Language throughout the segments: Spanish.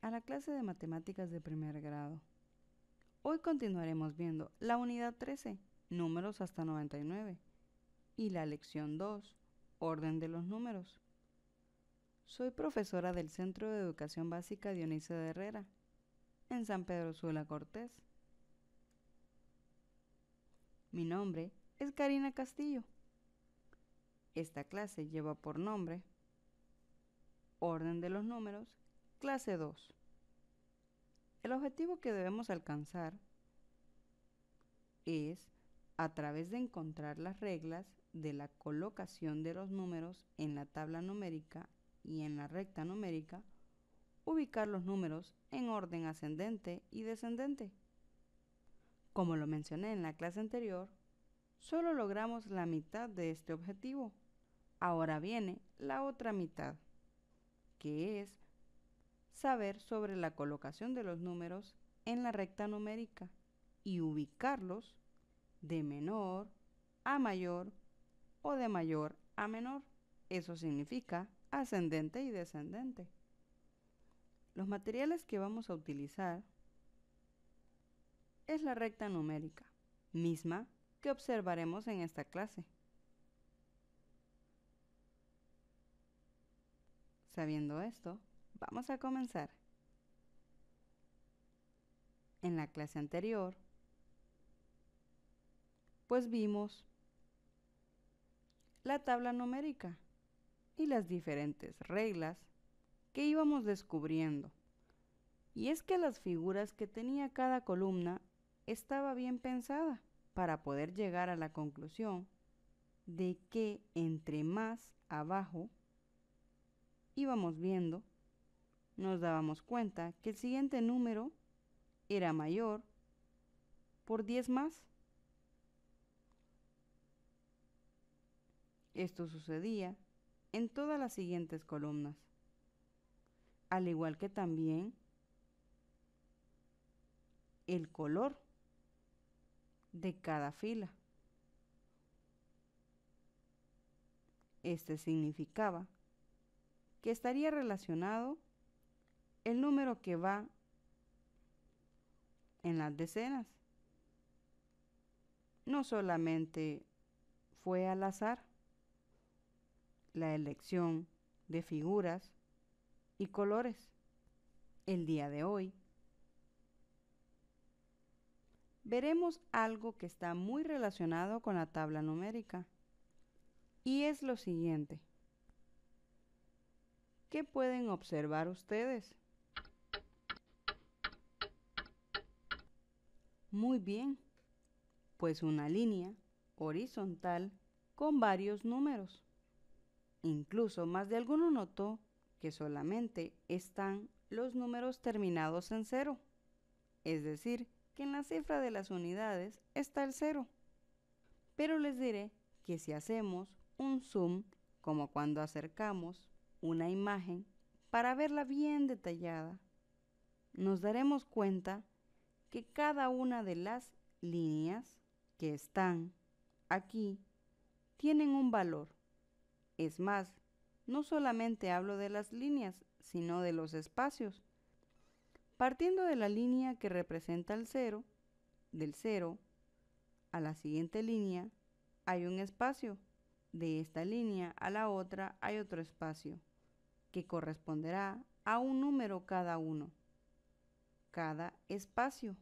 a la clase de matemáticas de primer grado. Hoy continuaremos viendo la unidad 13, números hasta 99, y la lección 2, orden de los números. Soy profesora del Centro de Educación Básica Dionisio de Herrera, en San Pedro Sula Cortés. Mi nombre es Karina Castillo. Esta clase lleva por nombre Orden de los números Clase 2. El objetivo que debemos alcanzar es a través de encontrar las reglas de la colocación de los números en la tabla numérica y en la recta numérica, ubicar los números en orden ascendente y descendente. Como lo mencioné en la clase anterior, solo logramos la mitad de este objetivo. Ahora viene la otra mitad, que es saber sobre la colocación de los números en la recta numérica y ubicarlos de menor a mayor o de mayor a menor. Eso significa ascendente y descendente. Los materiales que vamos a utilizar es la recta numérica, misma que observaremos en esta clase. Sabiendo esto, Vamos a comenzar. En la clase anterior, pues vimos la tabla numérica y las diferentes reglas que íbamos descubriendo. Y es que las figuras que tenía cada columna estaba bien pensada para poder llegar a la conclusión de que entre más abajo íbamos viendo nos dábamos cuenta que el siguiente número era mayor por 10 más. Esto sucedía en todas las siguientes columnas, al igual que también el color de cada fila. Este significaba que estaría relacionado el número que va en las decenas. No solamente fue al azar la elección de figuras y colores el día de hoy. Veremos algo que está muy relacionado con la tabla numérica y es lo siguiente. ¿Qué pueden observar ustedes? Muy bien, pues una línea horizontal con varios números. Incluso más de alguno notó que solamente están los números terminados en cero, es decir, que en la cifra de las unidades está el cero. Pero les diré que si hacemos un zoom, como cuando acercamos una imagen para verla bien detallada, nos daremos cuenta que cada una de las líneas que están aquí tienen un valor. Es más, no solamente hablo de las líneas, sino de los espacios. Partiendo de la línea que representa el cero, del cero a la siguiente línea hay un espacio. De esta línea a la otra hay otro espacio, que corresponderá a un número cada uno cada espacio.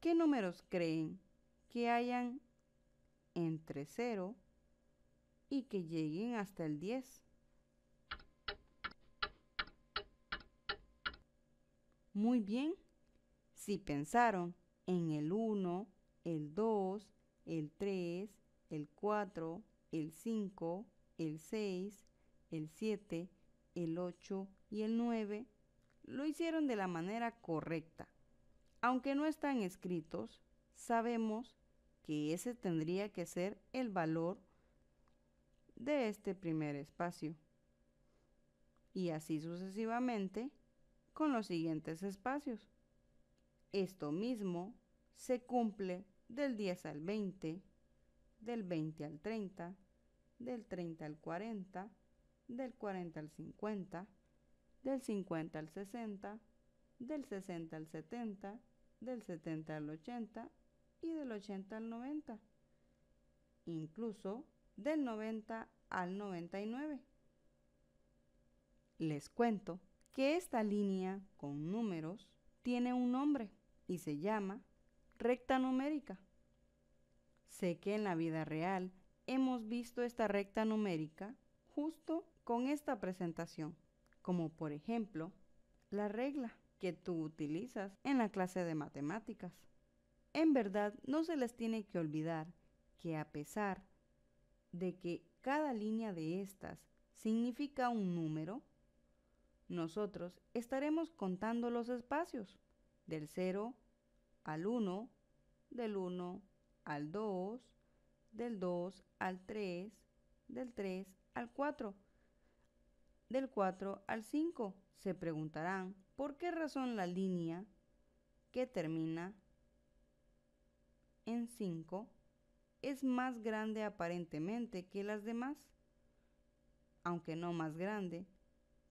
¿Qué números creen que hayan entre 0 y que lleguen hasta el 10? Muy bien, si pensaron en el 1, el 2, el 3, el 4, el 5, el 6, el 7, el 8 y el 9, lo hicieron de la manera correcta. Aunque no están escritos, sabemos que ese tendría que ser el valor de este primer espacio. Y así sucesivamente con los siguientes espacios. Esto mismo se cumple del 10 al 20, del 20 al 30, del 30 al 40, del 40 al 50, del 50 al 60, del 60 al 70, del 70 al 80 y del 80 al 90, incluso del 90 al 99. Les cuento que esta línea con números tiene un nombre y se llama recta numérica. Sé que en la vida real hemos visto esta recta numérica justo con esta presentación como por ejemplo la regla que tú utilizas en la clase de matemáticas. En verdad, no se les tiene que olvidar que a pesar de que cada línea de estas significa un número, nosotros estaremos contando los espacios del 0 al 1, del 1 al 2, del 2 al 3, del 3 al 4 del 4 al 5. Se preguntarán por qué razón la línea que termina en 5 es más grande aparentemente que las demás, aunque no más grande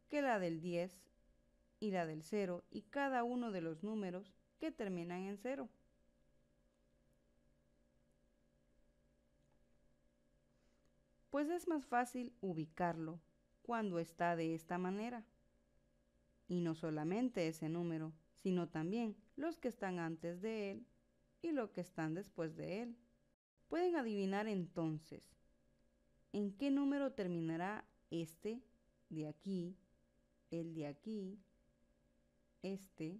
que la del 10 y la del 0 y cada uno de los números que terminan en 0. Pues es más fácil ubicarlo cuando está de esta manera. Y no solamente ese número, sino también los que están antes de él y los que están después de él. Pueden adivinar entonces en qué número terminará este de aquí, el de aquí, este,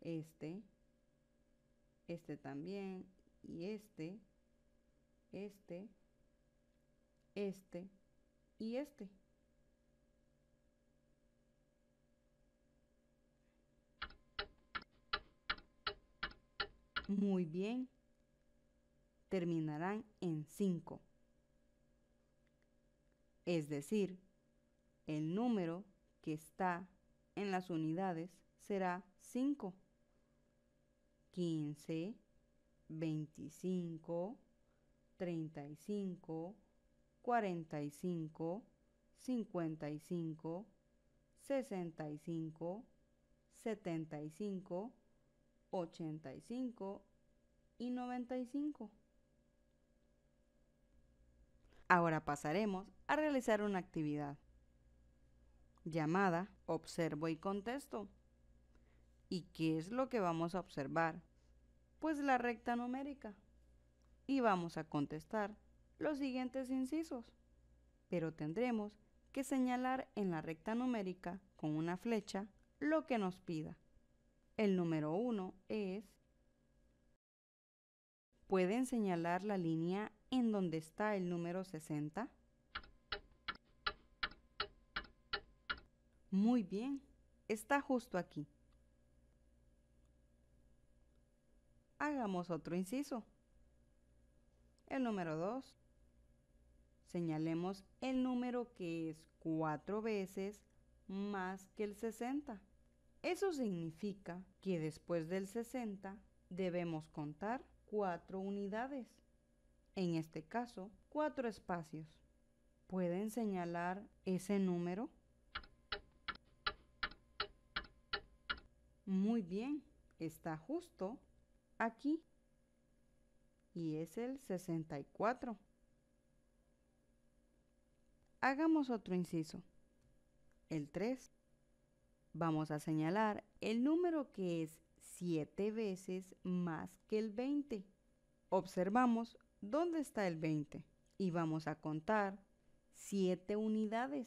este, este también, y este, este, este y este. Muy bien. Terminarán en 5. Es decir, el número que está en las unidades será 5. 15, 25, 35, 45, 55, 65, 75, 85 y 95. Ahora pasaremos a realizar una actividad llamada Observo y contesto. ¿Y qué es lo que vamos a observar? Pues la recta numérica. Y vamos a contestar los siguientes incisos, pero tendremos que señalar en la recta numérica con una flecha lo que nos pida. El número 1 es... ¿Pueden señalar la línea en donde está el número 60? Muy bien, está justo aquí. Hagamos otro inciso. El número 2 señalemos el número que es cuatro veces más que el 60. Eso significa que después del 60 debemos contar cuatro unidades. En este caso, cuatro espacios. ¿Pueden señalar ese número? Muy bien, está justo aquí. Y es el 64. Hagamos otro inciso. El 3. Vamos a señalar el número que es 7 veces más que el 20. Observamos dónde está el 20 y vamos a contar 7 unidades,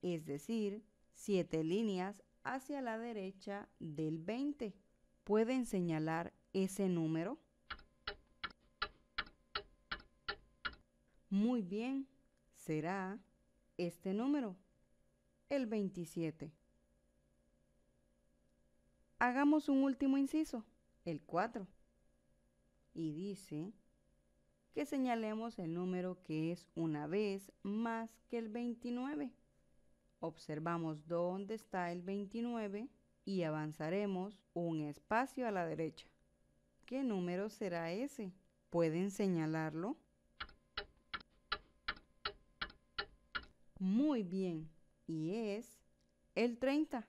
es decir, 7 líneas hacia la derecha del 20. ¿Pueden señalar ese número? Muy bien, será este número, el 27. Hagamos un último inciso, el 4. Y dice que señalemos el número que es una vez más que el 29. Observamos dónde está el 29 y avanzaremos un espacio a la derecha. ¿Qué número será ese? ¿Pueden señalarlo? Muy bien. Y es el 30.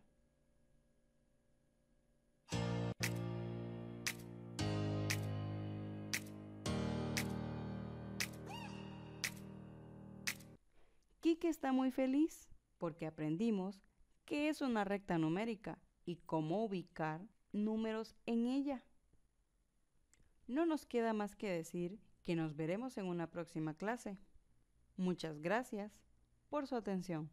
Quique está muy feliz porque aprendimos qué es una recta numérica y cómo ubicar números en ella. No nos queda más que decir que nos veremos en una próxima clase. Muchas gracias por su atención.